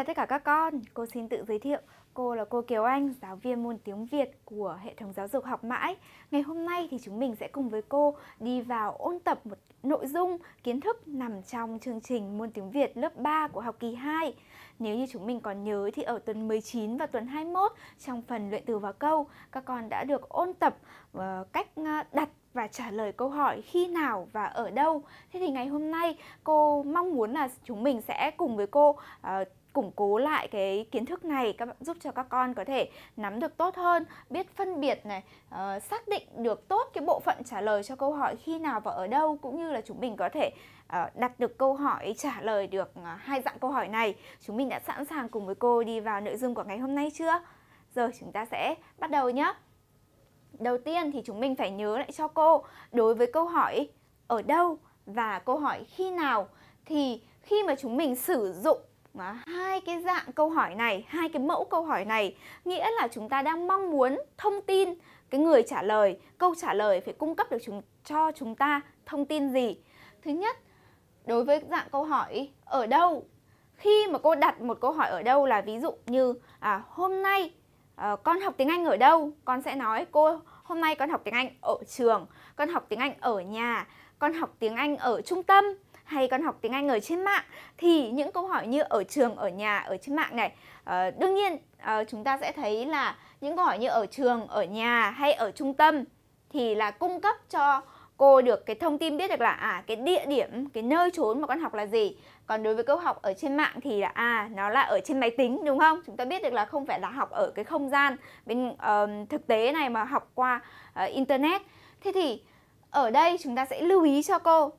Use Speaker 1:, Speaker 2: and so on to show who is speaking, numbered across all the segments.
Speaker 1: chào tất cả các con, cô xin tự giới thiệu. Cô là cô Kiều Anh, giáo viên môn tiếng Việt của hệ thống giáo dục học mãi. Ngày hôm nay thì chúng mình sẽ cùng với cô đi vào ôn tập một nội dung, kiến thức nằm trong chương trình môn tiếng Việt lớp 3 của học kỳ 2. Nếu như chúng mình còn nhớ thì ở tuần 19 và tuần 21 trong phần luyện từ và câu, các con đã được ôn tập ờ, cách ờ, đặt và trả lời câu hỏi khi nào và ở đâu. Thế thì ngày hôm nay cô mong muốn là chúng mình sẽ cùng với cô uh, củng cố lại cái kiến thức này các bạn giúp cho các con có thể nắm được tốt hơn biết phân biệt này uh, xác định được tốt cái bộ phận trả lời cho câu hỏi khi nào và ở đâu cũng như là chúng mình có thể uh, đặt được câu hỏi trả lời được uh, hai dạng câu hỏi này chúng mình đã sẵn sàng cùng với cô đi vào nội dung của ngày hôm nay chưa giờ chúng ta sẽ bắt đầu nhé đầu tiên thì chúng mình phải nhớ lại cho cô đối với câu hỏi ở đâu và câu hỏi khi nào thì khi mà chúng mình sử dụng mà hai cái dạng câu hỏi này, hai cái mẫu câu hỏi này nghĩa là chúng ta đang mong muốn thông tin cái người trả lời, câu trả lời phải cung cấp được chúng cho chúng ta thông tin gì. Thứ nhất, đối với dạng câu hỏi ở đâu khi mà cô đặt một câu hỏi ở đâu là ví dụ như à, hôm nay à, con học tiếng Anh ở đâu con sẽ nói cô hôm nay con học tiếng Anh ở trường con học tiếng Anh ở nhà con học tiếng Anh ở trung tâm hay con học tiếng Anh ở trên mạng thì những câu hỏi như ở trường, ở nhà, ở trên mạng này ờ, đương nhiên ờ, chúng ta sẽ thấy là những câu hỏi như ở trường, ở nhà hay ở trung tâm thì là cung cấp cho cô được cái thông tin biết được là à cái địa điểm, cái nơi trốn mà con học là gì. Còn đối với câu học ở trên mạng thì là à nó là ở trên máy tính đúng không? Chúng ta biết được là không phải là học ở cái không gian bên uh, thực tế này mà học qua uh, internet. Thế thì ở đây chúng ta sẽ lưu ý cho cô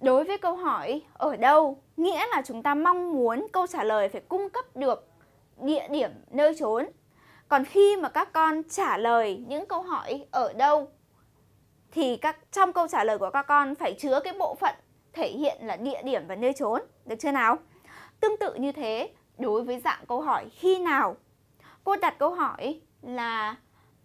Speaker 1: Đối với câu hỏi ở đâu, nghĩa là chúng ta mong muốn câu trả lời phải cung cấp được địa điểm nơi trốn. Còn khi mà các con trả lời những câu hỏi ở đâu thì các trong câu trả lời của các con phải chứa cái bộ phận thể hiện là địa điểm và nơi trốn, được chưa nào? Tương tự như thế đối với dạng câu hỏi khi nào. Cô đặt câu hỏi là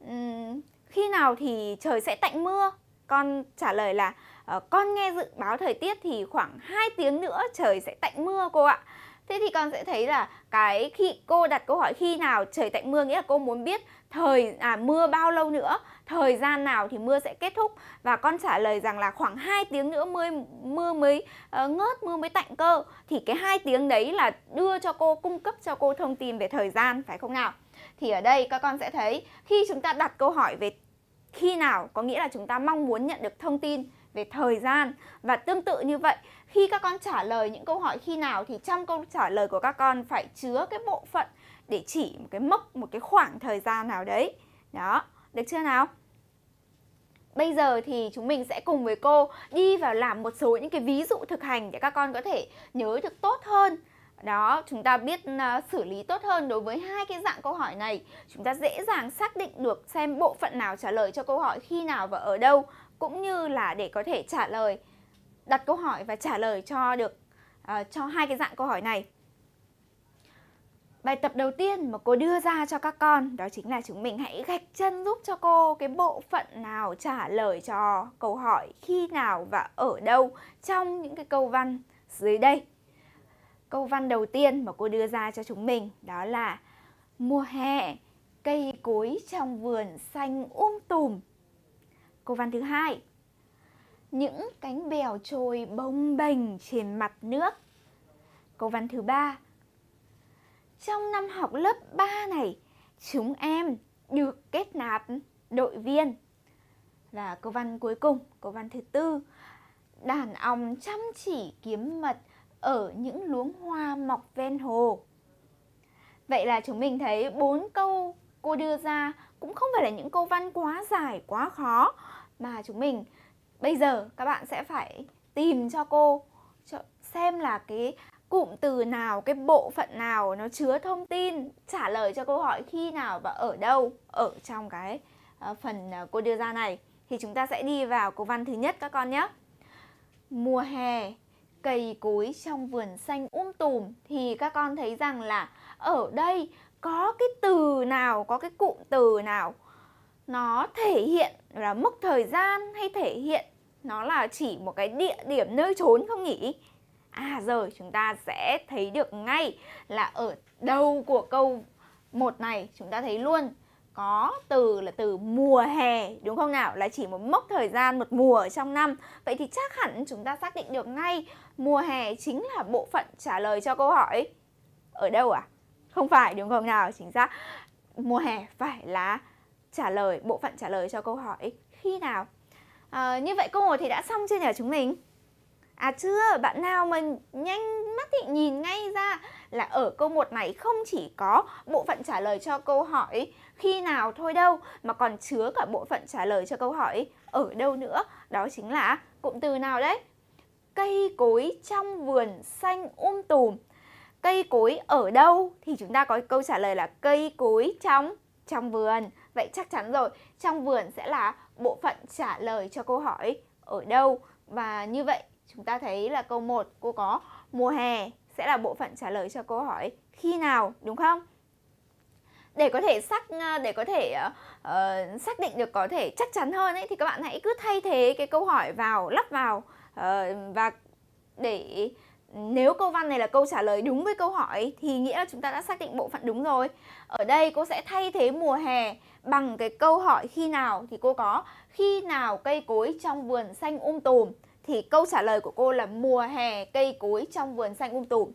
Speaker 1: um, khi nào thì trời sẽ tạnh mưa? Con trả lời là Ờ, con nghe dự báo thời tiết thì khoảng 2 tiếng nữa trời sẽ tạnh mưa cô ạ Thế thì con sẽ thấy là cái khi cô đặt câu hỏi khi nào trời tạnh mưa nghĩa là cô muốn biết thời à, mưa bao lâu nữa, thời gian nào thì mưa sẽ kết thúc và con trả lời rằng là khoảng 2 tiếng nữa mưa mưa mới uh, ngớt mưa mới tạnh cơ thì cái hai tiếng đấy là đưa cho cô cung cấp cho cô thông tin về thời gian phải không nào? Thì ở đây các con sẽ thấy khi chúng ta đặt câu hỏi về khi nào có nghĩa là chúng ta mong muốn nhận được thông tin về thời gian và tương tự như vậy khi các con trả lời những câu hỏi khi nào thì trong câu trả lời của các con phải chứa cái bộ phận để chỉ một cái mốc một cái khoảng thời gian nào đấy đó được chưa nào Bây giờ thì chúng mình sẽ cùng với cô đi vào làm một số những cái ví dụ thực hành để các con có thể nhớ được tốt hơn. Đó, chúng ta biết uh, xử lý tốt hơn đối với hai cái dạng câu hỏi này. Chúng ta dễ dàng xác định được xem bộ phận nào trả lời cho câu hỏi khi nào và ở đâu cũng như là để có thể trả lời đặt câu hỏi và trả lời cho được uh, cho hai cái dạng câu hỏi này. Bài tập đầu tiên mà cô đưa ra cho các con đó chính là chúng mình hãy gạch chân giúp cho cô cái bộ phận nào trả lời cho câu hỏi khi nào và ở đâu trong những cái câu văn dưới đây. Câu văn đầu tiên mà cô đưa ra cho chúng mình đó là mùa hè cây cối trong vườn xanh um tùm Câu văn thứ hai Những cánh bèo trôi bồng bềnh trên mặt nước Câu văn thứ ba Trong năm học lớp 3 này Chúng em được kết nạp đội viên Và câu văn cuối cùng, câu văn thứ tư Đàn ong chăm chỉ kiếm mật ở những luống hoa mọc ven hồ Vậy là chúng mình thấy bốn câu cô đưa ra cũng không phải là những câu văn quá dài quá khó mà chúng mình bây giờ các bạn sẽ phải tìm cho cô xem là cái cụm từ nào, cái bộ phận nào nó chứa thông tin trả lời cho câu hỏi khi nào và ở đâu ở trong cái ờ, phần ờ, cô đưa ra này. Thì chúng ta sẽ đi vào câu văn thứ nhất các con nhé. Mùa hè, cây cối trong vườn xanh um tùm thì các con thấy rằng là ở đây có cái từ nào có cái cụm từ nào nó thể hiện là mốc thời gian hay thể hiện nó là chỉ một cái địa điểm nơi trốn không nhỉ à giờ chúng ta sẽ thấy được ngay là ở đầu của câu một này chúng ta thấy luôn có từ là từ mùa hè đúng không nào là chỉ một mốc thời gian một mùa trong năm vậy thì chắc hẳn chúng ta xác định được ngay mùa hè chính là bộ phận trả lời cho câu hỏi ở đâu à không phải đúng không nào chính xác mùa hè phải là trả lời bộ phận trả lời cho câu hỏi khi nào à, như vậy câu một thì đã xong chưa nhỉ chúng mình À chưa, bạn nào mà nhanh mắt thì nhìn ngay ra là ở câu 1 này không chỉ có bộ phận trả lời cho câu hỏi khi nào thôi đâu mà còn chứa cả bộ phận trả lời cho câu hỏi ở đâu nữa. Đó chính là cụm từ nào đấy? Cây cối trong vườn xanh um tùm Cây cối ở đâu? Thì chúng ta có câu trả lời là cây cối trong trong vườn. Vậy chắc chắn rồi, trong vườn sẽ là bộ phận trả lời cho câu hỏi ở đâu. Và như vậy chúng ta thấy là câu 1 cô có mùa hè sẽ là bộ phận trả lời cho câu hỏi khi nào đúng không? Để có thể xác ờ, để có thể uh, xác định được có thể chắc chắn hơn ấy thì các bạn hãy cứ thay thế cái câu hỏi vào lắp vào uh, và để nếu câu văn này là câu trả lời đúng với câu hỏi thì nghĩa là chúng ta đã xác định bộ phận đúng rồi. Ở đây cô sẽ thay thế mùa hè bằng cái câu hỏi khi nào thì cô có khi nào cây cối trong vườn xanh um tùm thì câu trả lời của cô là mùa hè cây cối trong vườn xanh um tùm.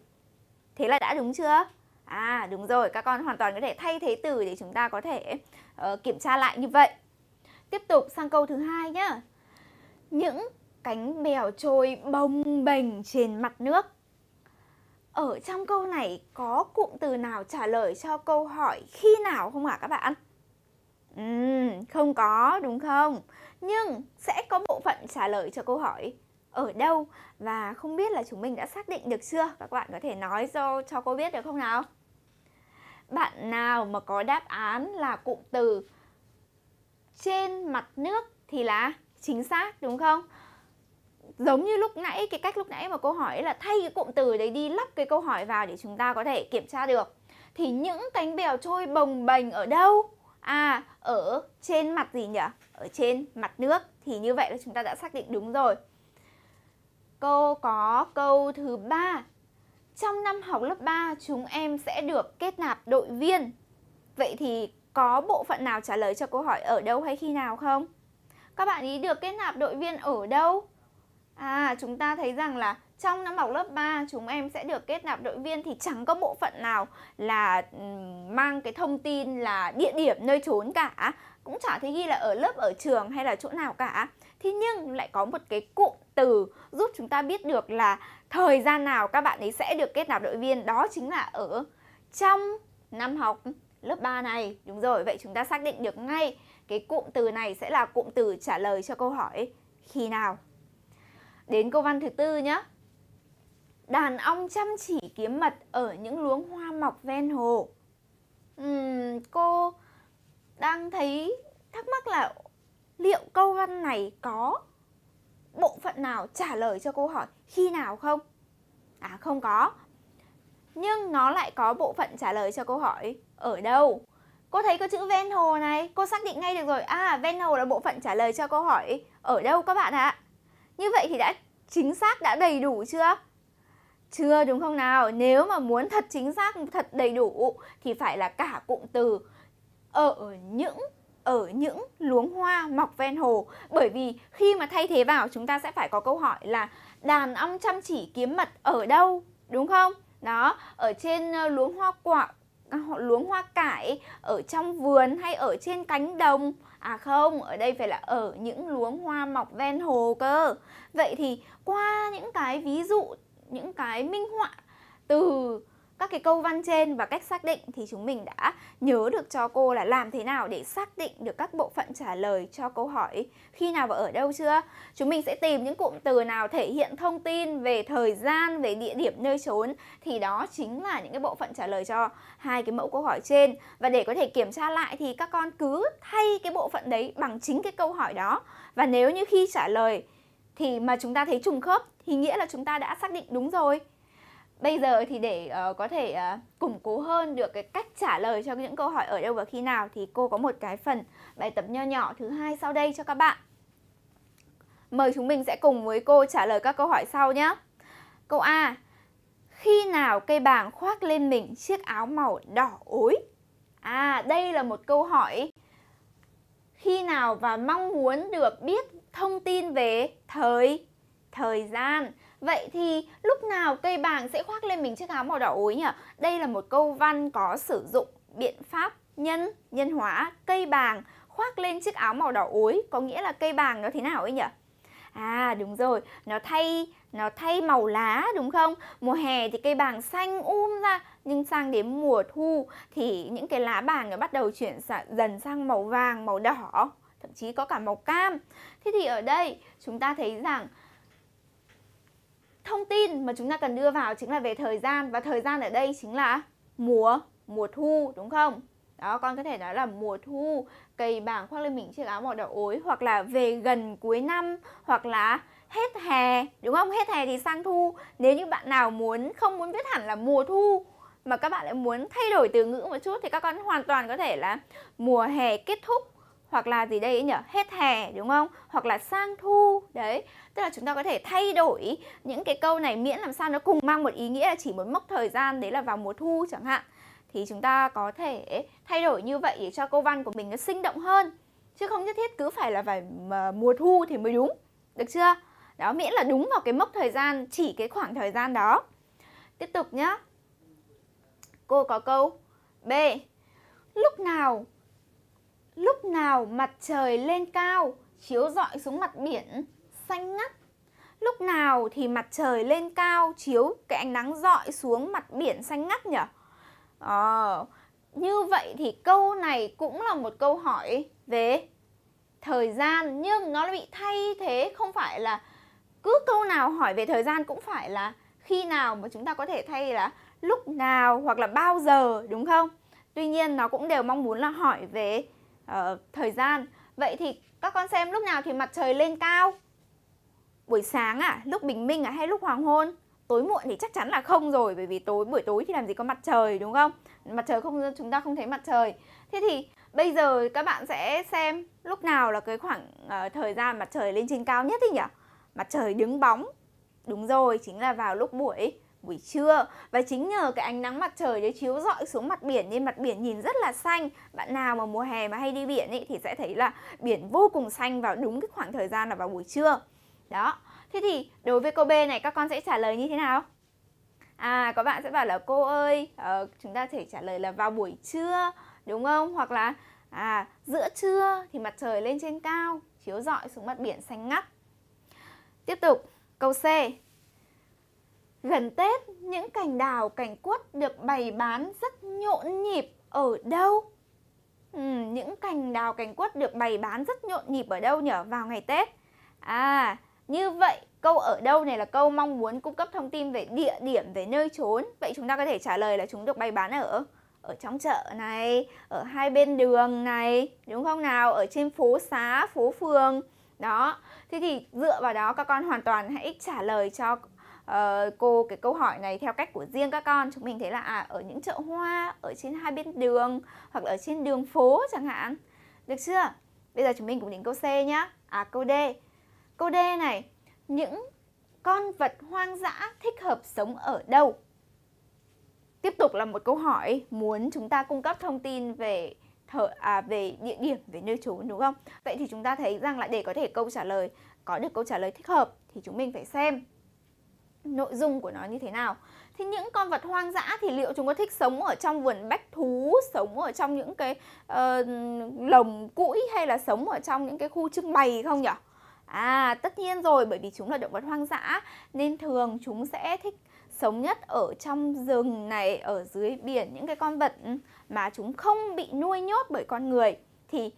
Speaker 1: Thế là đã đúng chưa? À đúng rồi, các con hoàn toàn có thể thay thế từ để chúng ta có thể uh, kiểm tra lại như vậy. Tiếp tục sang câu thứ hai nhá. Những cánh bèo trôi bồng bềnh trên mặt nước. Ở trong câu này có cụm từ nào trả lời cho câu hỏi khi nào không ạ các bạn? Uhm, không có đúng không? Nhưng sẽ có bộ phận trả lời cho câu hỏi ở đâu và không biết là chúng mình đã xác định được chưa? Các bạn có thể nói cho, cho cô biết được không nào? Bạn nào mà có đáp án là cụm từ trên mặt nước thì là chính xác đúng không? giống như lúc nãy cái cách lúc nãy mà cô hỏi là thay cái cụm từ đấy đi lắp cái câu hỏi vào để chúng ta có thể kiểm tra được thì những cánh bèo trôi bồng bềnh ở đâu à ở trên mặt gì nhỉ ở trên mặt nước thì như vậy là chúng ta đã xác định đúng rồi cô có câu thứ ba trong năm học lớp 3 chúng em sẽ được kết nạp đội viên vậy thì có bộ phận nào trả lời cho câu hỏi ở đâu hay khi nào không các bạn ý được kết nạp đội viên ở đâu À, chúng ta thấy rằng là trong năm học lớp 3 chúng em sẽ được kết nạp đội viên thì chẳng có bộ phận nào là mang cái thông tin là địa điểm nơi trốn cả cũng chả thấy ghi là ở lớp ở trường hay là chỗ nào cả thế nhưng lại có một cái cụm từ giúp chúng ta biết được là thời gian nào các bạn ấy sẽ được kết nạp đội viên đó chính là ở trong năm học lớp 3 này đúng rồi vậy chúng ta xác định được ngay cái cụm từ này sẽ là cụm từ trả lời cho câu hỏi khi nào Đến câu văn thứ tư nhé. Đàn ong chăm chỉ kiếm mật ở những luống hoa mọc ven hồ. Uhm, cô đang thấy thắc mắc là liệu câu văn này có bộ phận nào trả lời cho câu hỏi khi nào không? À không có. Nhưng nó lại có bộ phận trả lời cho câu hỏi ở đâu? Cô thấy có chữ ven hồ này, cô xác định ngay được rồi. À, ven hồ là bộ phận trả lời cho câu hỏi ở đâu các bạn ạ? Như vậy thì đã chính xác đã đầy đủ chưa? Chưa đúng không nào? Nếu mà muốn thật chính xác, thật đầy đủ thì phải là cả cụm từ ở những ở những luống hoa mọc ven hồ bởi vì khi mà thay thế vào chúng ta sẽ phải có câu hỏi là đàn ong chăm chỉ kiếm mật ở đâu đúng không đó ở trên ờ, luống hoa quả À, họ luống hoa cải ở trong vườn hay ở trên cánh đồng À không, ở đây phải là ở những luống hoa mọc ven hồ cơ Vậy thì qua những cái ví dụ, những cái minh họa từ các cái câu văn trên và cách xác định thì chúng mình đã nhớ được cho cô là làm thế nào để xác định được các bộ phận trả lời cho câu hỏi khi nào và ở đâu chưa? Chúng mình sẽ tìm những cụm từ nào thể hiện thông tin về thời gian, về địa điểm nơi trốn thì đó chính là những cái bộ phận trả lời cho hai cái mẫu câu hỏi trên. Và để có thể kiểm tra lại thì các con cứ thay cái bộ phận đấy bằng chính cái câu hỏi đó. Và nếu như khi trả lời thì mà chúng ta thấy trùng khớp thì nghĩa là chúng ta đã xác định đúng rồi bây giờ thì để uh, có thể uh, củng cố hơn được cái cách trả lời cho những câu hỏi ở đâu và khi nào thì cô có một cái phần bài tập nho nhỏ thứ hai sau đây cho các bạn. Mời chúng mình sẽ cùng với cô trả lời các câu hỏi sau nhé. Câu A. Khi nào cây bàng khoác lên mình chiếc áo màu đỏ ối? À, đây là một câu hỏi khi nào và mong muốn được biết thông tin về thời thời gian Vậy thì lúc nào cây bàng sẽ khoác lên mình chiếc áo màu đỏ ối nhỉ? Đây là một câu văn có sử dụng biện pháp nhân, nhân hóa, cây bàng khoác lên chiếc áo màu đỏ ối có nghĩa là cây bàng nó thế nào ấy nhỉ? À đúng rồi, nó thay nó thay màu lá đúng không? Mùa hè thì cây bàng xanh um ra nhưng sang đến mùa thu thì những cái lá bàng nó bắt đầu chuyển dần sang màu vàng, màu đỏ, thậm chí có cả màu cam. Thế thì ở đây chúng ta thấy rằng thông tin mà chúng ta cần đưa vào chính là về thời gian và thời gian ở đây chính là mùa mùa thu đúng không đó con có thể nói là mùa thu cầy bảng khoác lên mình chiếc áo màu đỏ ối hoặc là về gần cuối năm hoặc là hết hè đúng không hết hè thì sang thu nếu như bạn nào muốn không muốn viết hẳn là mùa thu mà các bạn lại muốn thay đổi từ ngữ một chút thì các con hoàn toàn có thể là mùa hè kết thúc hoặc là gì đây ấy nhỉ hết hè đúng không hoặc là sang thu đấy tức là chúng ta có thể thay đổi những cái câu này miễn làm sao nó cùng mang một ý nghĩa là chỉ một mốc thời gian đấy là vào mùa thu chẳng hạn thì chúng ta có thể thay đổi như vậy để cho câu văn của mình nó sinh động hơn chứ không nhất thiết cứ phải là phải mùa thu thì mới đúng được chưa đó miễn là đúng vào cái mốc thời gian chỉ cái khoảng thời gian đó tiếp tục nhá cô có câu b lúc nào Lúc nào mặt trời lên cao, chiếu rọi xuống mặt biển, xanh ngắt. Lúc nào thì mặt trời lên cao, chiếu cái ánh nắng rọi xuống mặt biển xanh ngắt nhỉ? Ờ, à, như vậy thì câu này cũng là một câu hỏi về thời gian nhưng nó bị thay thế không phải là cứ câu nào hỏi về thời gian cũng phải là khi nào mà chúng ta có thể thay là lúc nào hoặc là bao giờ đúng không? Tuy nhiên nó cũng đều mong muốn là hỏi về uh, thời gian. Vậy thì các con xem lúc nào thì mặt trời lên cao? Buổi sáng à, lúc bình minh à hay lúc hoàng hôn? Tối muộn thì chắc chắn là không rồi bởi vì tối buổi tối thì làm gì có mặt trời đúng không? Mặt trời không chúng ta không thấy mặt trời. Thế thì bây giờ các bạn sẽ xem lúc nào là cái khoảng uh, thời gian mặt trời lên trên cao nhất ấy nhỉ? Mặt trời đứng bóng. Đúng rồi, chính là vào lúc buổi buổi trưa và chính nhờ cái ánh nắng mặt trời đấy chiếu rọi xuống mặt biển nên mặt biển nhìn rất là xanh bạn nào mà mùa hè mà hay đi biển ấy thì sẽ thấy là biển vô cùng xanh vào đúng cái khoảng thời gian là vào buổi trưa đó thế thì đối với câu b này các con sẽ trả lời như thế nào à các bạn sẽ bảo là cô ơi uh, chúng ta thể trả lời là vào buổi trưa đúng không hoặc là à giữa trưa thì mặt trời lên trên cao chiếu rọi xuống mặt biển xanh ngắt tiếp tục câu c Gần Tết, những cành đào, cành quất được bày bán rất nhộn nhịp ở đâu? Ừ, những cành đào, cành quất được bày bán rất nhộn nhịp ở đâu nhở? Vào ngày Tết. À, như vậy câu ở đâu này là câu mong muốn cung cấp thông tin về địa điểm, về nơi trốn. Vậy chúng ta có thể trả lời là chúng được bày bán ở ở trong chợ này, ở hai bên đường này, đúng không nào? Ở trên phố xá, phố phường. Đó, thế thì dựa vào đó các con hoàn toàn hãy trả lời cho Ờ, cô cái câu hỏi này theo cách của riêng các con chúng mình thấy là à, ở những chợ hoa ở trên hai bên đường hoặc là ở trên đường phố chẳng hạn được chưa bây giờ chúng mình cùng đến câu C nhá à câu D câu D này những con vật hoang dã thích hợp sống ở đâu tiếp tục là một câu hỏi muốn chúng ta cung cấp thông tin về thờ à, về địa điểm về nơi trốn đúng không vậy thì chúng ta thấy rằng là để có thể câu trả lời có được câu trả lời thích hợp thì chúng mình phải xem nội dung của nó như thế nào thì những con vật hoang dã thì liệu chúng có thích sống ở trong vườn bách thú sống ở trong những cái uh, lồng cũi hay là sống ở trong những cái khu trưng bày không nhỉ à tất nhiên rồi bởi vì chúng là động vật hoang dã nên thường chúng sẽ thích sống nhất ở trong rừng này ở dưới biển những cái con vật mà chúng không bị nuôi nhốt bởi con người thì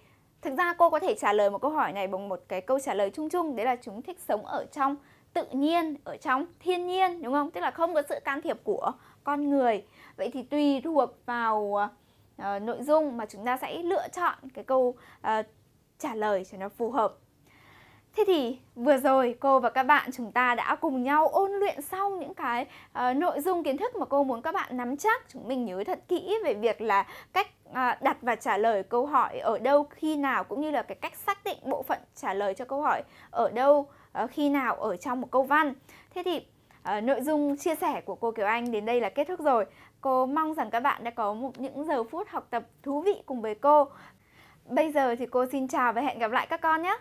Speaker 1: thực ra cô có thể trả lời một câu hỏi này bằng một cái câu trả lời chung chung đấy là chúng thích sống ở trong tự nhiên ở trong thiên nhiên đúng không tức là không có sự can thiệp của con người vậy thì tùy thuộc vào uh, nội dung mà chúng ta sẽ lựa chọn cái câu uh, trả lời cho nó phù hợp Thế thì vừa rồi cô và các bạn chúng ta đã cùng nhau ôn luyện xong những cái uh, nội dung kiến thức mà cô muốn các bạn nắm chắc. Chúng mình nhớ thật kỹ về việc là cách uh, đặt và trả lời câu hỏi ở đâu khi nào cũng như là cái cách xác định bộ phận trả lời cho câu hỏi ở đâu Ờ, khi nào ở trong một câu văn. Thế thì ờ, nội dung chia sẻ của cô Kiều Anh đến đây là kết thúc rồi. Cô mong rằng các bạn đã có một những giờ phút học tập thú vị cùng với cô. Bây giờ thì cô xin chào và hẹn gặp lại các con nhé.